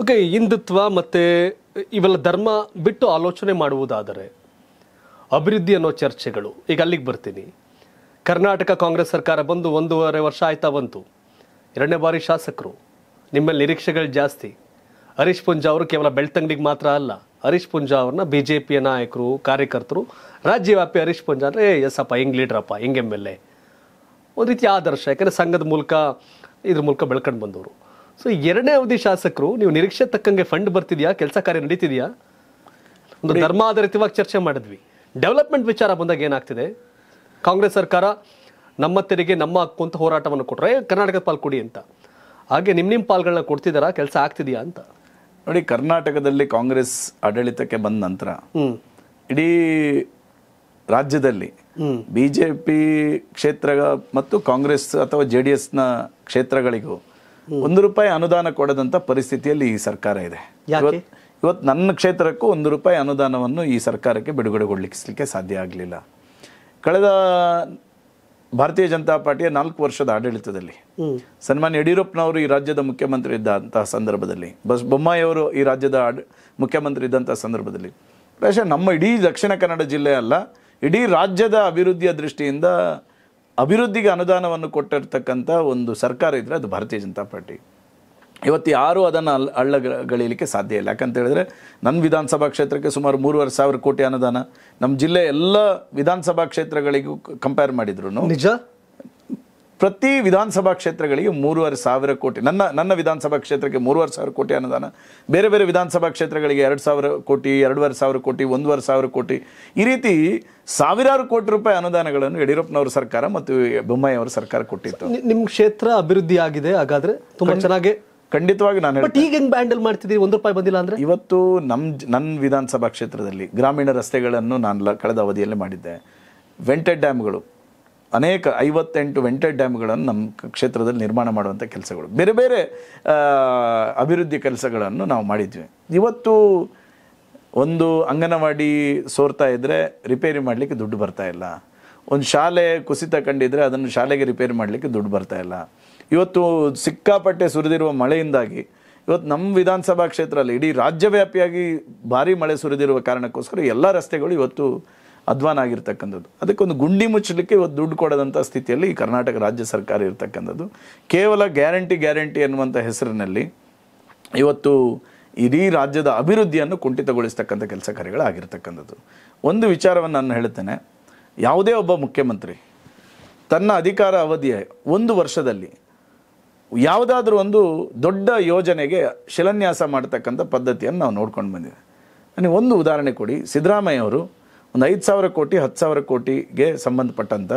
okay Hindutva ಮತ್ತು ಇವೆಲ್ಲ ಧರ್ಮ ಬಿಟ್ಟು ಆಲೋಚನೆ ಮಾಡುವುದಾದರೆ ಅಭಿವೃದ್ಧಿ ಅನ್ನೋ ಚರ್ಚೆಗಳು ಈಗ ಅಲ್ಲಿಗೆ ಬರ್ತೀನಿ ಕರ್ನಾಟಕ ಕಾಂಗ್ರೆಸ್ ಸರ್ಕಾರ ಬಂದು ಒಂದೂವರೆ ವರ್ಷ ಆಯ್ತಾ ಬಂತು ಎರಡನೇ ಬಾರಿ ಶಾಸಕರು ನಿಮ್ಮಲ್ಲಿ ನಿರೀಕ್ಷೆಗಳು ಜಾಸ್ತಿ ಹರೀಶ್ ಪುಂಜಾ ಅವರು ಕೇವಲ ಬೆಳ್ತಂಗಡಿಗೆ ಮಾತ್ರ ಅಲ್ಲ ಹರೀಶ್ ಪುಂಜಾ ಅವ್ರನ್ನ ಬಿ ಜೆ ಪಿಯ ನಾಯಕರು ಕಾರ್ಯಕರ್ತರು ರಾಜ್ಯವ್ಯಾಪಿ ಹರೀಶ್ ಪುಂಜಾ ಅಂದರೆ ಎಸ್ ಅಪ್ಪ ಹೆಂಗೆ ಲೀಡ್ರಪ್ಪ ಹೆಂಗೆ ಎಮ್ ಎಲ್ ಎ ಒಂದು ರೀತಿ ಆದರ್ಶ ಯಾಕಂದರೆ ಸಂಘದ ಮೂಲಕ ಇದ್ರ ಮೂಲಕ ಬೆಳ್ಕೊಂಡು ಬಂದವರು ಸೊ ಎರಡನೇ ಅವಧಿ ಶಾಸಕರು ನೀವು ನಿರೀಕ್ಷೆ ತಕ್ಕಂಗೆ ಫಂಡ್ ಬರ್ತಿದ್ಯಾ ಕೆಲಸ ಕಾರ್ಯ ನಡೀತಿದೆಯಾ ಒಂದು ಧರ್ಮ ಆಧಾರಿತವಾಗಿ ಚರ್ಚೆ ಮಾಡಿದ್ವಿ ಡೆವಲಪ್ಮೆಂಟ್ ವಿಚಾರ ಬಂದಾಗ ಏನಾಗ್ತಿದೆ ಕಾಂಗ್ರೆಸ್ ಸರ್ಕಾರ ನಮ್ಮ ತೆರಿಗೆ ನಮ್ಮ ಹಕ್ಕು ಅಂತ ಹೋರಾಟವನ್ನು ಕೊಟ್ಟರೆ ಕರ್ನಾಟಕದ ಪಾಲ್ ಕೊಡಿ ಅಂತ ಹಾಗೆ ನಿಮ್ಮ ನಿಮ್ಮ ಪಾಲ್ಗಳನ್ನ ಕೊಡ್ತಿದ್ದಾರಾ ಕೆಲಸ ಆಗ್ತಿದೆಯಾ ಅಂತ ನೋಡಿ ಕರ್ನಾಟಕದಲ್ಲಿ ಕಾಂಗ್ರೆಸ್ ಆಡಳಿತಕ್ಕೆ ಬಂದ ನಂತರ ಇಡೀ ರಾಜ್ಯದಲ್ಲಿ ಬಿ ಜೆ ಪಿ ಕ್ಷೇತ್ರ ಮತ್ತು ಕಾಂಗ್ರೆಸ್ ಅಥವಾ ಜೆ ಡಿ ಎಸ್ನ ಕ್ಷೇತ್ರಗಳಿಗೂ ಒಂದು ರೂಪಾಯಿ ಅನುದಾನ ಕೊಡದಂತ ಪರಿಸ್ಥಿತಿಯಲ್ಲಿ ಈ ಸರ್ಕಾರ ಇದೆ ಇವತ್ತು ನನ್ನ ಕ್ಷೇತ್ರಕ್ಕೂ ಒಂದು ರೂಪಾಯಿ ಅನುದಾನವನ್ನು ಈ ಸರ್ಕಾರಕ್ಕೆ ಬಿಡುಗಡೆಗೊಳಿಸಲಿಕ್ಕೆ ಸಾಧ್ಯ ಆಗಲಿಲ್ಲ ಕಳೆದ ಭಾರತೀಯ ಜನತಾ ಪಾರ್ಟಿಯ ನಾಲ್ಕು ವರ್ಷದ ಆಡಳಿತದಲ್ಲಿ ಸನ್ಮಾನ್ಯ ಯಡಿಯೂರಪ್ಪನವರು ಈ ರಾಜ್ಯದ ಮುಖ್ಯಮಂತ್ರಿ ಇದ್ದಂತಹ ಸಂದರ್ಭದಲ್ಲಿ ಬಸ್ ಬೊಮ್ಮಾಯಿಯವರು ಈ ರಾಜ್ಯದ ಮುಖ್ಯಮಂತ್ರಿ ಇದ್ದಂತಹ ಸಂದರ್ಭದಲ್ಲಿ ಪ್ರಶ ನಮ್ಮ ಇಡೀ ದಕ್ಷಿಣ ಕನ್ನಡ ಜಿಲ್ಲೆ ಅಲ್ಲ ಇಡೀ ರಾಜ್ಯದ ಅಭಿವೃದ್ಧಿಯ ದೃಷ್ಟಿಯಿಂದ ಅಭಿವೃದ್ಧಿಗೆ ಅನುದಾನವನ್ನು ಕೊಟ್ಟಿರ್ತಕ್ಕಂಥ ಒಂದು ಸರ್ಕಾರ ಇದ್ದರೆ ಅದು ಭಾರತೀಯ ಜನತಾ ಪಾರ್ಟಿ ಇವತ್ತು ಯಾರೂ ಅದನ್ನು ಅಲ್ಲಿ ಹಳ್ಳಗಳಿಲಿಕ್ಕೆ ಸಾಧ್ಯ ಇಲ್ಲ ಯಾಕಂತ ಹೇಳಿದ್ರೆ ನನ್ನ ವಿಧಾನಸಭಾ ಕ್ಷೇತ್ರಕ್ಕೆ ಸುಮಾರು ಮೂರುವರೆ ಸಾವಿರ ಕೋಟಿ ಅನುದಾನ ನಮ್ಮ ಜಿಲ್ಲೆ ಎಲ್ಲ ವಿಧಾನಸಭಾ ಕ್ಷೇತ್ರಗಳಿಗೂ ಕಂಪೇರ್ ಮಾಡಿದ್ರು ನಿಜ ಪ್ರತಿ ವಿಧಾನಸಭಾ ಕ್ಷೇತ್ರಗಳಿಗೆ ಮೂರುವರೆ ಸಾವಿರ ಕೋಟಿ ನನ್ನ ನನ್ನ ವಿಧಾನಸಭಾ ಕ್ಷೇತ್ರಕ್ಕೆ ಮೂರುವರೆ ಸಾವಿರ ಕೋಟಿ ಅನುದಾನ ಬೇರೆ ಬೇರೆ ವಿಧಾನಸಭಾ ಕ್ಷೇತ್ರಗಳಿಗೆ ಎರಡು ಸಾವಿರ ಕೋಟಿ ಎರಡೂವರೆ ಸಾವಿರ ಕೋಟಿ ಒಂದೂವರೆ ಸಾವಿರ ಕೋಟಿ ಈ ರೀತಿ ಸಾವಿರಾರು ಕೋಟಿ ರೂಪಾಯಿ ಅನುದಾನಗಳನ್ನು ಯಡಿಯೂರಪ್ಪನವ್ರ ಸರ್ಕಾರ ಮತ್ತು ಬೊಮ್ಮಾಯಿ ಅವರ ಸರ್ಕಾರ ಕೊಟ್ಟಿತ್ತು ನಿಮ್ಮ ಕ್ಷೇತ್ರ ಅಭಿವೃದ್ಧಿ ಆಗಿದೆ ಹಾಗಾದ್ರೆ ತುಂಬ ಚೆನ್ನಾಗಿ ಖಂಡಿತವಾಗಿ ನಾನು ಬಟ್ ಈಗ ಹೆಂಗೆ ಹ್ಯಾಂಡಲ್ ಮಾಡ್ತಿದ್ದೀವಿ ಒಂದು ರೂಪಾಯಿ ಬಂದಿಲ್ಲ ಅಂದರೆ ಇವತ್ತು ನಮ್ಮ ನನ್ನ ವಿಧಾನಸಭಾ ಕ್ಷೇತ್ರದಲ್ಲಿ ಗ್ರಾಮೀಣ ರಸ್ತೆಗಳನ್ನು ನಾನು ಕಳೆದ ಅವಧಿಯಲ್ಲಿ ಮಾಡಿದ್ದೆ ವೆಂಟೆಡ್ ಡ್ಯಾಮ್ಗಳು ಅನೇಕ ಐವತ್ತೆಂಟು ವೆಂಟೆಡ್ ಡ್ಯಾಮ್ಗಳನ್ನು ನಮ್ಮ ಕ್ಷೇತ್ರದಲ್ಲಿ ನಿರ್ಮಾಣ ಮಾಡುವಂಥ ಕೆಲಸಗಳು ಬೇರೆ ಬೇರೆ ಅಭಿವೃದ್ಧಿ ಕೆಲಸಗಳನ್ನು ನಾವು ಮಾಡಿದ್ವಿ ಇವತ್ತು ಒಂದು ಅಂಗನವಾಡಿ ಸೋರ್ತಾ ಇದ್ದರೆ ರಿಪೇರಿ ಮಾಡಲಿಕ್ಕೆ ದುಡ್ಡು ಬರ್ತಾ ಇಲ್ಲ ಒಂದು ಶಾಲೆ ಕುಸಿತ ಕಂಡಿದ್ದರೆ ಅದನ್ನು ಶಾಲೆಗೆ ರಿಪೇರಿ ಮಾಡಲಿಕ್ಕೆ ದುಡ್ಡು ಬರ್ತಾ ಇಲ್ಲ ಇವತ್ತು ಸಿಕ್ಕಾಪಟ್ಟೆ ಸುರಿದಿರುವ ಮಳೆಯಿಂದಾಗಿ ಇವತ್ತು ನಮ್ಮ ವಿಧಾನಸಭಾ ಕ್ಷೇತ್ರದಲ್ಲಿ ಇಡೀ ರಾಜ್ಯವ್ಯಾಪಿಯಾಗಿ ಭಾರಿ ಮಳೆ ಸುರಿದಿರುವ ಕಾರಣಕ್ಕೋಸ್ಕರ ಎಲ್ಲ ರಸ್ತೆಗಳು ಇವತ್ತು ಅಧ್ವಾನ ಆಗಿರ್ತಕ್ಕಂಥದ್ದು ಅದಕ್ಕೊಂದು ಗುಂಡಿ ಮುಚ್ಚಲಿಕ್ಕೆ ಇವತ್ತು ದುಡ್ಡು ಕೊಡದಂಥ ಸ್ಥಿತಿಯಲ್ಲಿ ಕರ್ನಾಟಕ ರಾಜ್ಯ ಸರ್ಕಾರ ಇರತಕ್ಕಂಥದ್ದು ಕೇವಲ ಗ್ಯಾರಂಟಿ ಗ್ಯಾರಂಟಿ ಎನ್ನುವಂಥ ಹೆಸರಿನಲ್ಲಿ ಇವತ್ತು ಇಡೀ ರಾಜ್ಯದ ಅಭಿವೃದ್ಧಿಯನ್ನು ಕುಂಠಿತಗೊಳಿಸ್ತಕ್ಕಂಥ ಕೆಲಸ ಕಾರ್ಯಗಳಾಗಿರ್ತಕ್ಕಂಥದ್ದು ಒಂದು ವಿಚಾರವನ್ನು ನಾನು ಹೇಳ್ತೇನೆ ಯಾವುದೇ ಒಬ್ಬ ಮುಖ್ಯಮಂತ್ರಿ ತನ್ನ ಅಧಿಕಾರ ಅವಧಿಯ ಒಂದು ವರ್ಷದಲ್ಲಿ ಯಾವುದಾದ್ರೂ ಒಂದು ದೊಡ್ಡ ಯೋಜನೆಗೆ ಶಿಲಾನ್ಯಾಸ ಮಾಡ್ತಕ್ಕಂಥ ಪದ್ಧತಿಯನ್ನು ನಾವು ನೋಡ್ಕೊಂಡು ಬಂದಿದೆ ನನಗೆ ಒಂದು ಉದಾಹರಣೆ ಕೊಡಿ ಸಿದ್ದರಾಮಯ್ಯ ಅವರು ಒಂದು ಐದು ಸಾವಿರ ಕೋಟಿ ಹತ್ತು ಸಾವಿರ ಕೋಟಿಗೆ ಸಂಬಂಧಪಟ್ಟಂಥ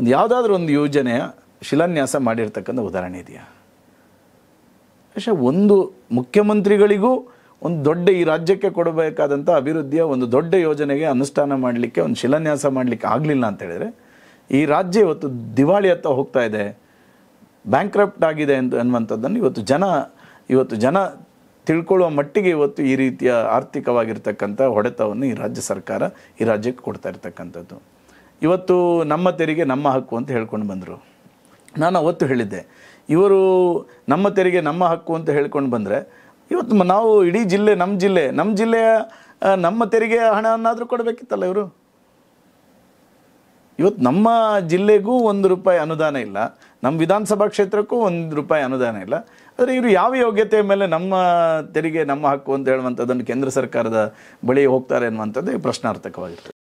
ಒಂದು ಯಾವುದಾದ್ರೂ ಒಂದು ಯೋಜನೆಯ ಶಿಲಾನ್ಯಾಸ ಮಾಡಿರ್ತಕ್ಕಂಥ ಉದಾಹರಣೆ ಇದೆಯಾ ಅಷ್ಟೇ ಒಂದು ಮುಖ್ಯಮಂತ್ರಿಗಳಿಗೂ ಒಂದು ದೊಡ್ಡ ಈ ರಾಜ್ಯಕ್ಕೆ ಕೊಡಬೇಕಾದಂಥ ಅಭಿವೃದ್ಧಿಯ ಒಂದು ದೊಡ್ಡ ಯೋಜನೆಗೆ ಅನುಷ್ಠಾನ ಮಾಡಲಿಕ್ಕೆ ಒಂದು ಶಿಲಾನ್ಯಾಸ ಮಾಡಲಿಕ್ಕೆ ಆಗಲಿಲ್ಲ ಅಂತ ಈ ರಾಜ್ಯ ಇವತ್ತು ದಿವಾಳಿ ಹತ್ತ ಹೋಗ್ತಾ ಇದೆ ಬ್ಯಾಂಕ್ರಪ್ಟ್ ಆಗಿದೆ ಎಂದು ಅನ್ನುವಂಥದ್ದನ್ನು ಇವತ್ತು ಜನ ಇವತ್ತು ಜನ ತಿಳ್ಕೊಳ್ಳುವ ಮಟ್ಟಿಗೆ ಇವತ್ತು ಈ ರೀತಿಯ ಆರ್ಥಿಕವಾಗಿರ್ತಕ್ಕಂಥ ಹೊಡೆತವನ್ನು ಈ ರಾಜ್ಯ ಸರ್ಕಾರ ಈ ರಾಜ್ಯಕ್ಕೆ ಕೊಡ್ತಾ ಇರ್ತಕ್ಕಂಥದ್ದು ಇವತ್ತು ನಮ್ಮ ತೆರಿಗೆ ನಮ್ಮ ಹಕ್ಕು ಅಂತ ಹೇಳ್ಕೊಂಡು ಬಂದರು ನಾನು ಅವತ್ತು ಹೇಳಿದ್ದೆ ಇವರು ನಮ್ಮ ತೆರಿಗೆ ನಮ್ಮ ಹಕ್ಕು ಅಂತ ಹೇಳ್ಕೊಂಡು ಬಂದರೆ ಇವತ್ತು ನಾವು ಇಡೀ ಜಿಲ್ಲೆ ನಮ್ಮ ಜಿಲ್ಲೆ ನಮ್ಮ ಜಿಲ್ಲೆಯ ನಮ್ಮ ತೆರಿಗೆ ಹಣವನ್ನಾದರೂ ಕೊಡಬೇಕಿತ್ತಲ್ಲ ಇವರು ಇವತ್ತು ನಮ್ಮ ಜಿಲ್ಲೆಗೂ ಒಂದು ರೂಪಾಯಿ ಅನುದಾನ ಇಲ್ಲ ನಮ್ಮ ವಿಧಾನಸಭಾ ಕ್ಷೇತ್ರಕ್ಕೂ ಒಂದು ರೂಪಾಯಿ ಅನುದಾನ ಇಲ್ಲ ಆದರೆ ಇವರು ಯಾವ ಯೋಗ್ಯತೆಯ ಮೇಲೆ ನಮ್ಮ ತೆರಿಗೆ ನಮ್ಮ ಹಕ್ಕು ಅಂತ ಹೇಳುವಂಥದ್ದನ್ನು ಕೇಂದ್ರ ಸರ್ಕಾರದ ಬಳಿ ಹೋಗ್ತಾರೆ ಅನ್ನುವಂಥದ್ದು ಪ್ರಶ್ನಾರ್ಥಕವಾಗಿರ್ತದೆ